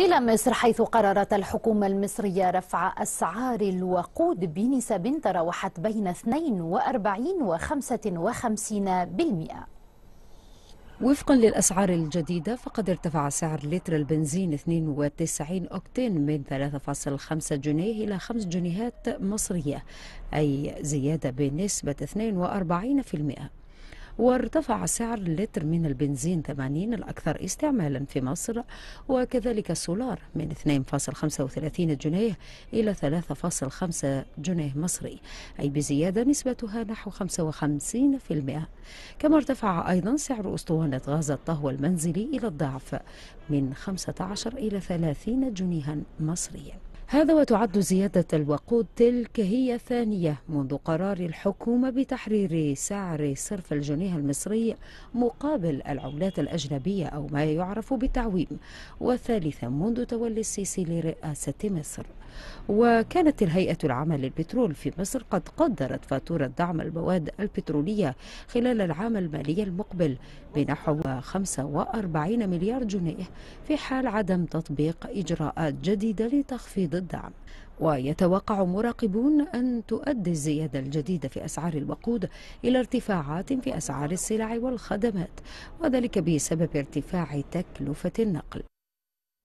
إلى مصر حيث قررت الحكومة المصرية رفع أسعار الوقود بنسب تراوحت بين 42 و 55 بالمئة وفقا للأسعار الجديدة فقد ارتفع سعر لتر البنزين 92 أكتين من 3.5 جنيه إلى 5 جنيهات مصرية أي زيادة بنسبة 42% في المئة وارتفع سعر اللتر من البنزين 80 الأكثر استعمالا في مصر وكذلك السولار من 2.35 جنيه إلى 3.5 جنيه مصري أي بزيادة نسبتها نحو 55% كما ارتفع أيضا سعر أسطوانة غاز الطهو المنزلي إلى الضعف من 15 إلى 30 جنيها مصريا هذا وتعد زيادة الوقود تلك هي ثانية منذ قرار الحكومة بتحرير سعر صرف الجنيه المصري مقابل العملات الأجنبية أو ما يعرف بالتعويم وثالثا منذ تولي السيسي لرئاسة مصر وكانت الهيئة العامة للبترول في مصر قد قدرت فاتورة دعم المواد البترولية خلال العام المالي المقبل بنحو 45 مليار جنيه في حال عدم تطبيق إجراءات جديدة لتخفيض الدعم ويتوقع مراقبون أن تؤدي الزيادة الجديدة في أسعار الوقود إلى ارتفاعات في أسعار السلع والخدمات وذلك بسبب ارتفاع تكلفة النقل